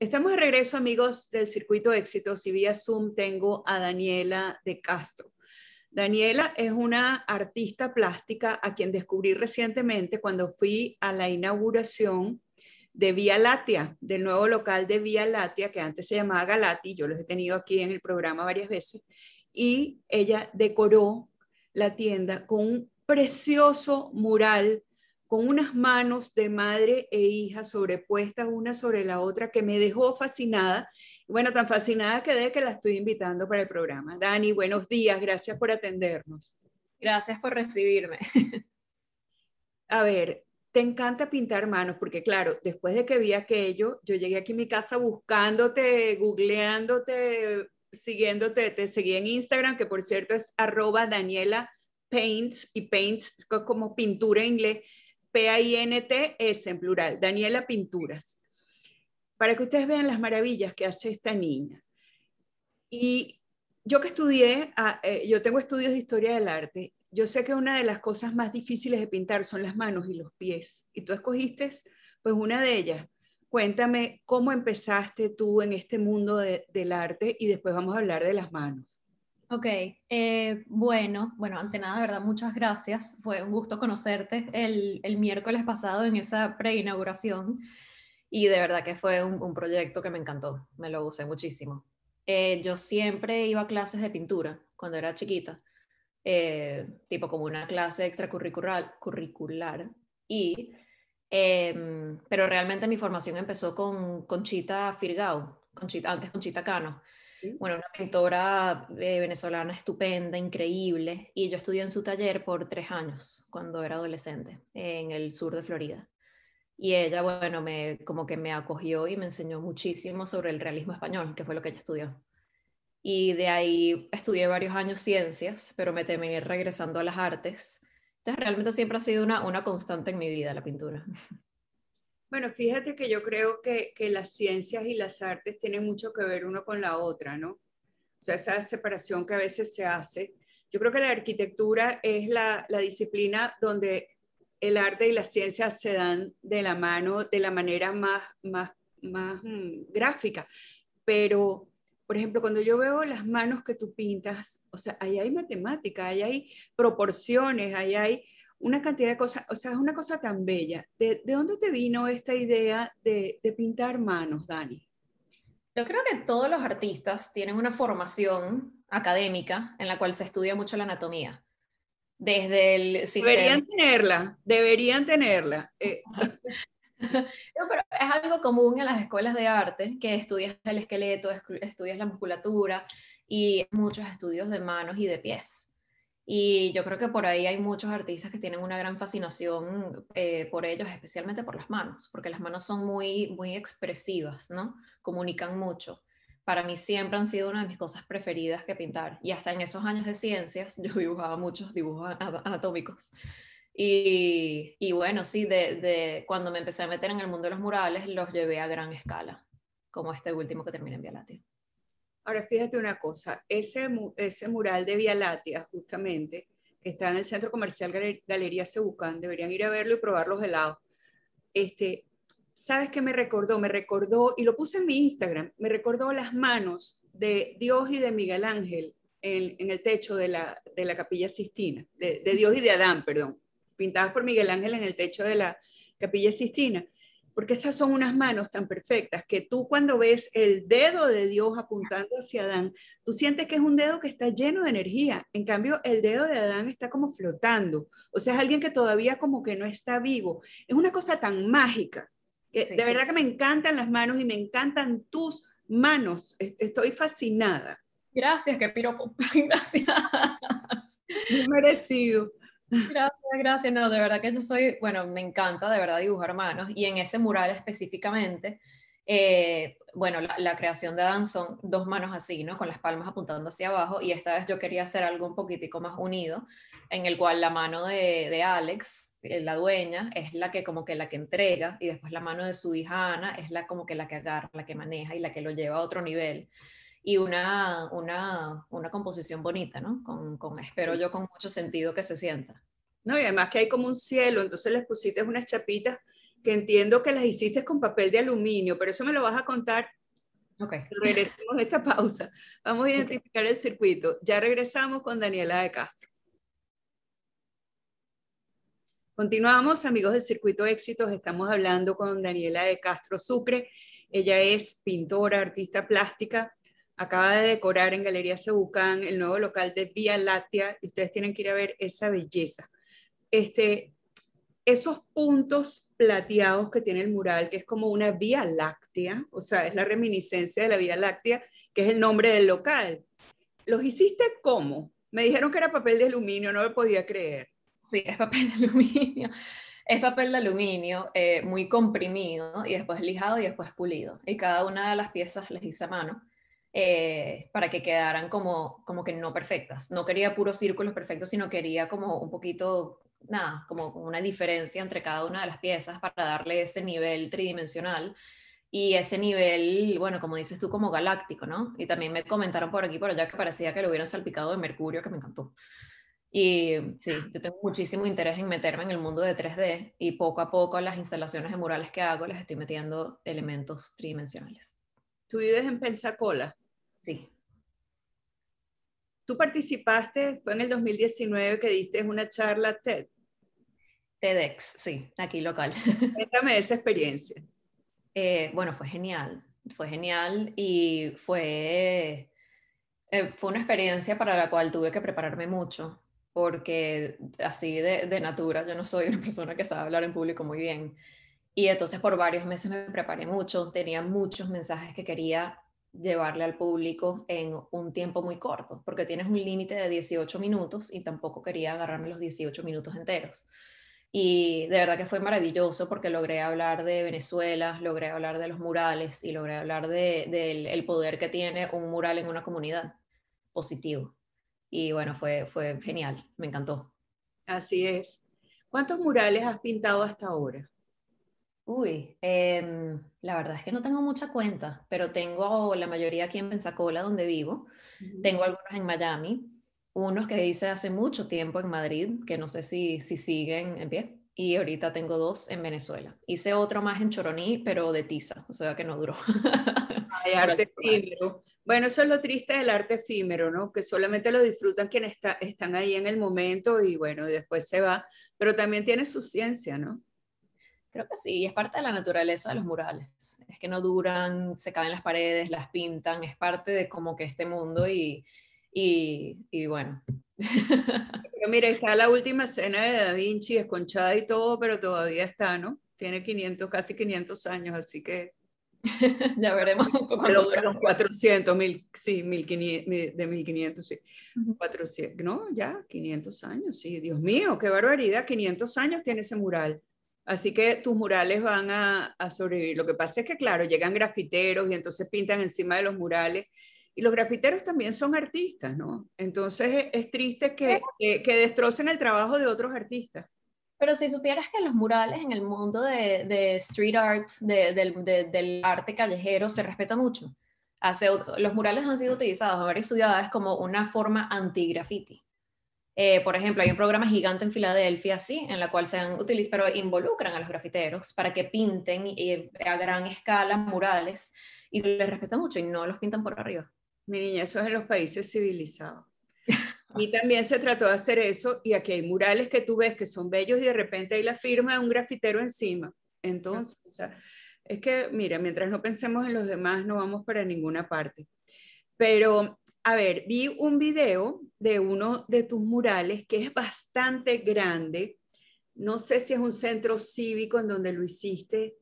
Estamos de regreso, amigos del Circuito de Éxitos, y vía Zoom tengo a Daniela de Castro. Daniela es una artista plástica a quien descubrí recientemente cuando fui a la inauguración de Vía Latia, del nuevo local de Vía Latia que antes se llamaba Galati, yo los he tenido aquí en el programa varias veces, y ella decoró la tienda con un precioso mural con unas manos de madre e hija sobrepuestas una sobre la otra que me dejó fascinada. Bueno, tan fascinada quedé que la estoy invitando para el programa. Dani, buenos días, gracias por atendernos. Gracias por recibirme. A ver, te encanta pintar manos, porque claro, después de que vi aquello, yo llegué aquí a mi casa buscándote, googleándote, siguiéndote, te seguí en Instagram, que por cierto es arroba Daniela Paints y Paints como pintura en inglés P-I-N-T-S en plural, Daniela Pinturas, para que ustedes vean las maravillas que hace esta niña. Y yo que estudié, ah, eh, yo tengo estudios de historia del arte, yo sé que una de las cosas más difíciles de pintar son las manos y los pies, y tú escogiste pues una de ellas. Cuéntame cómo empezaste tú en este mundo del arte y después vamos a hablar de las manos. Ok, eh, bueno, bueno, ante nada, de verdad, muchas gracias. Fue un gusto conocerte el, miércoles pasado en esa preinauguración y de verdad que fue un, proyecto que me encantó, me lo usé muchísimo. Eh, yo siempre iba a clases de pintura cuando era chiquita, eh, tipo como una clase extracurricular, curricular, y, em, pero realmente mi formación empezó con Conchita Firgao, Conchita, antes Conchita Cano bueno, una pintora eh, venezolana estupenda, increíble, y yo estudié en su taller por tres años cuando era adolescente en el sur de Florida. Y ella, bueno, me, como que me acogió y me enseñó muchísimo sobre el realismo español, que fue lo que ella estudió. Y de ahí estudié varios años ciencias, pero me terminé regresando a las artes. Entonces realmente siempre ha sido una, una constante en mi vida la pintura. Bueno, fíjate que yo creo que, las ciencias y las artes tienen mucho que ver uno con la otra, ¿no? O sea, esa separación que a veces se hace. Yo creo que la arquitectura es la, disciplina donde el arte y las ciencias se dan de la mano de la manera más, más, más mm, gráfica. Pero, por ejemplo, cuando yo veo las manos que tú pintas, o sea, ahí hay matemática, ahí hay proporciones, ahí hay una cantidad de cosas, o sea, es una cosa tan bella. ¿De, dónde te vino esta idea de, de, pintar manos, Dani? Yo creo que todos los artistas tienen una formación académica en la cual se estudia mucho la anatomía. Desde el Deberían tenerla, deberían tenerla. Eh, pero es algo común en las escuelas de arte, que estudias el esqueleto, estudias la musculatura y muchos estudios de manos y de pies. Y yo creo que por ahí hay muchos artistas que tienen una gran fascinación eh, por ellos, especialmente por las manos, porque las manos son muy, muy expresivas, ¿no? Comunican mucho. Para mí siempre han sido una de mis cosas preferidas que pintar. Y hasta en esos años de ciencias yo dibujaba muchos dibujos anatómicos. Y, bueno, sí, de, de, cuando me empecé a meter en el mundo de los murales, los llevé a gran escala, como este último que terminé en Vía Ahora fíjate una cosa, ese, mural de Vía Láctea, justamente, que está en el Centro Comercial Galería Cebucán, deberían ir a verlo y probar los helados. Este, ¿Sabes qué me recordó? Me recordó, y lo puse en mi Instagram, me recordó las manos de Dios y de Miguel Ángel en, el techo de la, de la capilla Sistina, de, de Dios y de Adán, perdón, pintadas por Miguel Ángel en el techo de la capilla Sistina porque esas son unas manos tan perfectas que tú cuando ves el dedo de Dios apuntando hacia Adán, tú sientes que es un dedo que está lleno de energía. En cambio, el dedo de Adán está como flotando, o sea, es alguien que todavía como que no está vivo. Es una cosa tan mágica. De verdad que me encantan las manos y me encantan tus manos. Estoy fascinada. Gracias, que piropo. Gracias. Muy merecido. Gracias, gracias. No, de verdad que yo soy, bueno, me encanta de verdad dibujar manos y en ese mural específicamente, eh, bueno, la, creación de Dan son dos manos así, ¿no? Con las palmas apuntando hacia abajo y esta vez yo quería hacer algo un poquitico más unido, en el cual la mano de, de Alex, eh, la dueña, es la que como que la que entrega y después la mano de su hija Ana es la como que la que agarra, la que maneja y la que lo lleva a otro nivel y una, una, una composición bonita, ¿no? Con, espero yo, con mucho sentido que se sienta. No, y además que hay como un cielo, entonces les pusiste unas chapitas que entiendo que las hiciste con papel de aluminio, pero eso me lo vas a contar. Ok. Regresemos a esta pausa. Vamos a identificar el circuito. Ya regresamos con Daniela de Castro. Continuamos, amigos del Circuito Éxitos. Estamos hablando con Daniela de Castro Sucre. Ella es pintora, artista plástica, acaba de decorar en Galería Cebucán el nuevo local de Vía Láctea y ustedes tienen que ir a ver esa belleza. Este, esos puntos plateados que tiene el mural, que es como una Vía Láctea, o sea, es la reminiscencia de la Vía Láctea, que es el nombre del local. ¿Los hiciste cómo? Me dijeron que era papel de aluminio, no lo podía creer. Sí, es papel de aluminio. Es papel de aluminio eh, muy comprimido y después lijado y después pulido. Y cada una de las piezas las hice a mano. Eh, para que quedaran como, como que no perfectas. No quería puros círculos perfectos, sino quería como un poquito, nada, como una diferencia entre cada una de las piezas para darle ese nivel tridimensional y ese nivel, bueno, como dices tú, como galáctico, ¿no? Y también me comentaron por aquí por allá que parecía que lo hubieran salpicado de mercurio, que me encantó. Y mm, sí, yo tengo muchísimo interés en meterme en el mundo de 3D y poco a poco las instalaciones de murales que hago les estoy metiendo elementos tridimensionales. ¿Tú vives en Pensacola? Sí. Tú participaste, fue en el 2019 que diste una charla TED. TEDx, sí, aquí local. Cuéntame esa experiencia. Eh, bueno, fue genial, fue genial y fue, eh, fue una experiencia para la cual tuve que prepararme mucho, porque así de, de natura yo no soy una persona que sabe hablar en público muy bien. Y entonces por varios meses me preparé mucho, tenía muchos mensajes que quería llevarle al público en un tiempo muy corto, porque tienes un límite de 18 minutos y tampoco quería agarrarme los 18 minutos enteros. Y de verdad que fue maravilloso porque logré hablar de Venezuela, logré hablar de los murales y logré hablar del poder que tiene un mural en una comunidad positivo. Y bueno, fue, fue genial, me encantó. Así es. ¿Cuántos murales has pintado hasta ahora? Uy, em, la verdad es que no tengo mucha cuenta, pero tengo la mayoría aquí en Pensacola, donde vivo. Tengo algunos en Miami, unos que hice hace mucho tiempo en Madrid, que no sé si, siguen en pie. Y ahorita tengo dos en Venezuela. Hice otro más en Choroní, pero de tiza, o sea que no duró. Hay arte efímero. Bueno, eso es lo triste del arte efímero, ¿no? Que solamente lo disfrutan quienes están ahí en el momento y bueno, después se va. Pero también tiene su ciencia, ¿no? Creo que sí, es parte de la naturaleza de los murales. Es que no duran, se caen las paredes, las pintan, es parte de como que este mundo y, y, bueno. Pero mira, está la última escena de Da Vinci, esconchada y todo, pero todavía está, ¿no? Tiene 500, casi 500 años, así que... ya veremos. Pero, los 400, mil, sí, 1500, de 1500, sí. 400, no, ya, 500 años, sí. Dios mío, qué barbaridad, 500 años tiene ese mural. Así que tus murales van a, sobrevivir. Lo que pasa es que, claro, llegan grafiteros y entonces pintan encima de los murales. Y los grafiteros también son artistas, ¿no? Entonces e, es triste que, que, destrocen el trabajo de otros artistas. Pero si supieras que los murales en el mundo de, street art, del arte callejero, se respeta mucho. Hace, los murales han sido utilizados en varias ciudades como una forma anti-graffiti. Eh, por ejemplo, hay un programa gigante en Filadelfia, sí, en la cual se han utilizado, pero involucran a los grafiteros para que pinten eh, a gran escala murales y se les respeta mucho y no los pintan por arriba. Mi niña, eso es en los países civilizados. A mí también se trató de hacer eso y aquí hay murales que tú ves que son bellos y de repente hay la firma de un grafitero encima. Entonces, es que, mira, mientras no pensemos en los demás, no vamos para ninguna parte. Pero a ver, vi un video de uno de tus murales que es bastante grande. No sé si es un centro cívico en donde lo hiciste,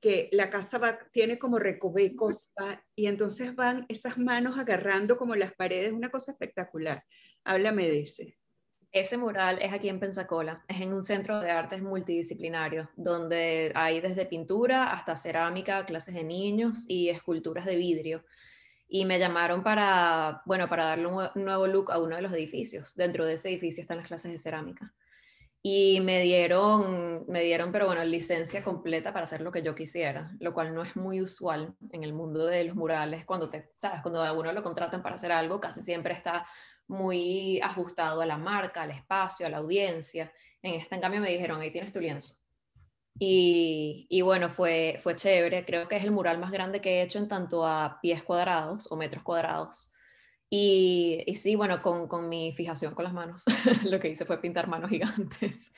que la casa tiene como recovecos y entonces van esas manos agarrando como las paredes, una cosa espectacular. Háblame de ese. Ese mural es aquí en Pensacola, es en un centro de artes multidisciplinario, donde hay desde pintura hasta cerámica, clases de niños y esculturas de vidrio y me llamaron para, bueno, para darle un nuevo look a uno de los edificios. Dentro de ese edificio están las clases de cerámica. Y me dieron, me dieron, pero bueno, licencia completa para hacer lo que yo quisiera, lo cual no es muy usual en el mundo de los murales. Cuando te, sabes, cuando a uno lo contratan para hacer algo, casi siempre está muy ajustado a la marca, al espacio, a la audiencia. En este, en cambio, me dijeron, ahí tienes tu lienzo y, y, bueno, fue, fue chévere. Creo que es el mural más grande que he hecho en tanto a pies cuadrados o metros cuadrados. Y, y sí, bueno, con, con, mi fijación con las manos, lo que hice fue pintar manos gigantes.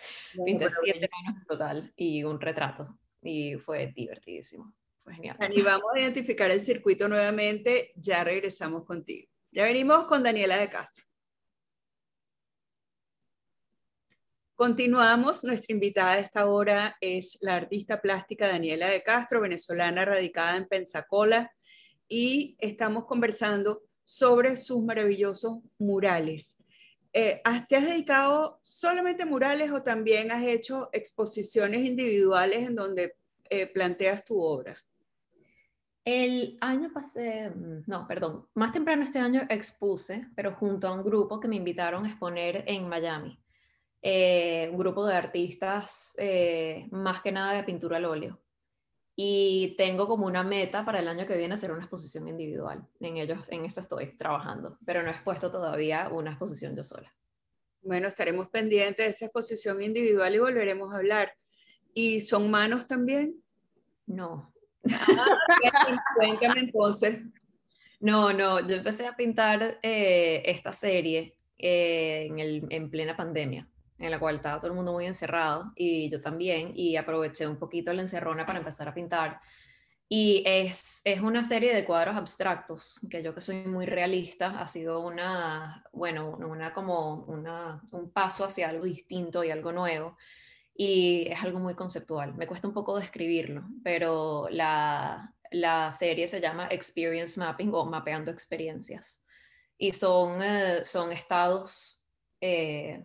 Pinté siete manos en total y un retrato. Y fue divertidísimo. Fue genial. Y vamos a identificar el circuito nuevamente. Ya regresamos contigo. Ya venimos con Daniela de Castro. Continuamos, nuestra invitada a esta hora es la artista plástica Daniela de Castro, venezolana radicada en Pensacola, y estamos conversando sobre sus maravillosos murales. Eh, ¿Te has dedicado solamente a murales o también has hecho exposiciones individuales en donde eh, planteas tu obra? El año pasado, no, perdón, más temprano este año expuse, pero junto a un grupo que me invitaron a exponer en Miami. Eh, un grupo de artistas eh, más que nada de pintura al óleo. Y tengo como una meta para el año que viene hacer una exposición individual. En ellos, en eso estoy trabajando, pero no he expuesto todavía una exposición yo sola. Bueno, estaremos pendientes de esa exposición individual y volveremos a hablar. ¿Y son manos también? No. Ah, entonces. No, no, yo empecé a pintar eh, esta serie en, el, en plena pandemia en la cual estaba todo el mundo muy encerrado y yo también, y aproveché un poquito la encerrona para empezar a pintar. Y es, una serie de cuadros abstractos, que yo que soy muy realista, ha sido una, bueno, una como un paso hacia algo distinto y algo nuevo. Y es algo muy conceptual. Me cuesta un poco describirlo, pero la, serie se llama Experience Mapping o Mapeando Experiencias. Y son, eh, son estados eh,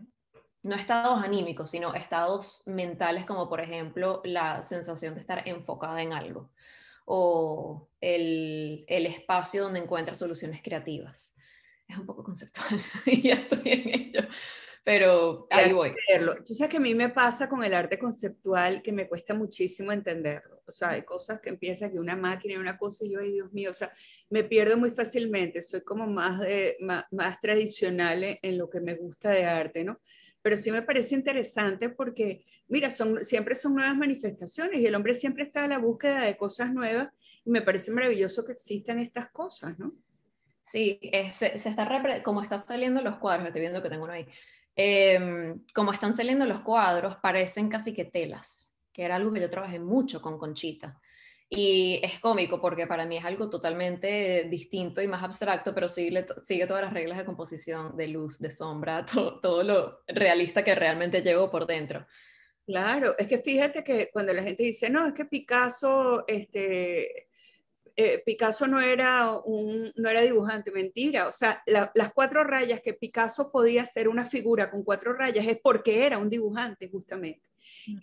no estados anímicos, sino estados mentales, como por ejemplo la sensación de estar enfocada en algo o el, el espacio donde encuentra soluciones creativas. Es un poco conceptual y ya estoy en ello, pero ahí voy. Tú sabes que a mí me pasa con el arte conceptual que me cuesta muchísimo entenderlo. O sea, hay cosas que empiezan que una máquina y una cosa y yo, ay Dios mío, o sea, me pierdo muy fácilmente. Soy como más, de más, más, tradicional en, lo que me gusta de arte, ¿no? pero sí me parece interesante porque, mira, son, siempre son nuevas manifestaciones y el hombre siempre está a la búsqueda de cosas nuevas y me parece maravilloso que existan estas cosas, ¿no? Sí, se, está como están saliendo los cuadros, estoy viendo que tengo uno ahí, em, como están saliendo los cuadros, parecen casi que telas, que era algo que yo trabajé mucho con Conchita. Y es cómico porque para mí es algo totalmente distinto y más abstracto, pero sigue, sigue todas las reglas de composición, de luz, de sombra, todo, todo lo realista que realmente llegó por dentro. Claro, es que fíjate que cuando la gente dice, no, es que Picasso, este, eh, Picasso no era, un, no era dibujante, mentira. O sea, las cuatro rayas que Picasso podía hacer una figura con cuatro rayas es porque era un dibujante, justamente.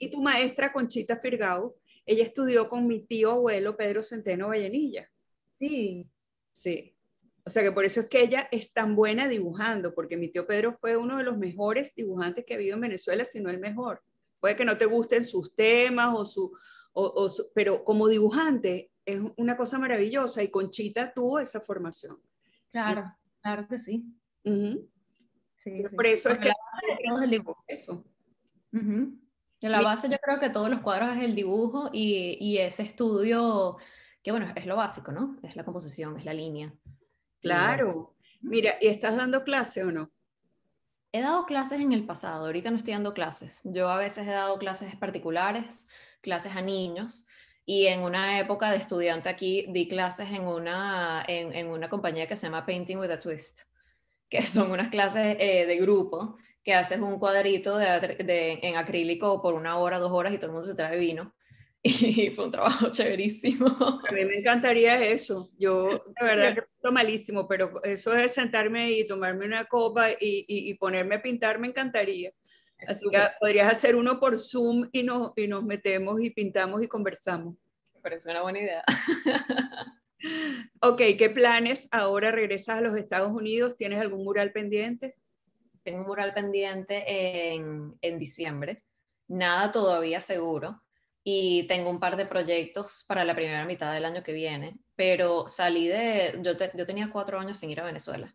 Y tu maestra Conchita Firgao, ella estudió con mi tío abuelo Pedro Centeno Vallenilla. Sí. Sí. O sea que por eso es que ella es tan buena dibujando, porque mi tío Pedro fue uno de los mejores dibujantes que ha habido en Venezuela, si no el mejor. Puede que no te gusten sus temas o su, pero como dibujante es una cosa maravillosa y Conchita tuvo esa formación. Claro, claro que sí. sí, Por eso es que... Eso. En la base yo creo que todos los cuadros es el dibujo y, y, ese estudio, que bueno, es lo básico, ¿no? Es la composición, es la línea. Claro. Mira, ¿y estás dando clase o no? He dado clases en el pasado, ahorita no estoy dando clases. Yo a veces he dado clases particulares, clases a niños, y en una época de estudiante aquí di clases en una, en, una compañía que se llama Painting with a Twist, que son unas clases eh, de grupo que haces un cuadrito de, en acrílico por una hora, dos horas y todo el mundo se trae vino. Y fue un trabajo chéverísimo. A mí me encantaría eso. Yo, de verdad, que malísimo, pero eso de sentarme y tomarme una copa y, ponerme a pintar me encantaría. Así que podrías hacer uno por Zoom y, no, y nos metemos y pintamos y conversamos. Me parece una buena idea. ok, ¿qué planes? Ahora regresas a los Estados Unidos. ¿Tienes algún mural pendiente? tengo un mural pendiente en, en diciembre, nada todavía seguro, y tengo un par de proyectos para la primera mitad del año que viene, pero salí de, yo, yo tenía cuatro años sin ir a Venezuela.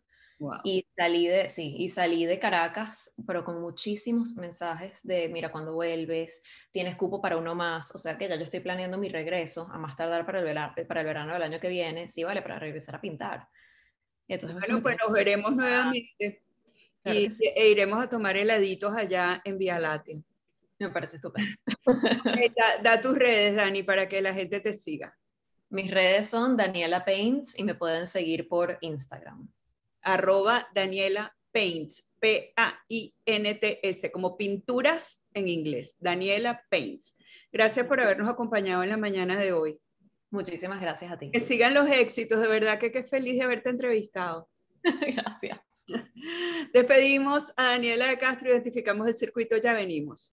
Y salí de, sí, y salí de Caracas, pero con muchísimos mensajes de, mira, cuando vuelves, tienes cupo para uno más, o sea que ya yo estoy planeando mi regreso a más tardar para el, verano, para el verano del año que viene, sí, vale, para regresar a pintar. Entonces, bueno, pues nos veremos nuevamente y e iremos a tomar heladitos allá en Vía Me parece estupendo. da, tus redes, Dani, para que la gente te siga. Mis redes son Daniela Paints y me pueden seguir por Instagram. Arroba Daniela Paints, P-A-I-N-T-S, como pinturas en inglés. Daniela Paints. Gracias por habernos acompañado en la mañana de hoy. Muchísimas gracias a ti. Que sigan los éxitos, de verdad que qué feliz de haberte entrevistado. gracias. Despedimos a Daniela de Castro, identificamos el circuito, ya venimos.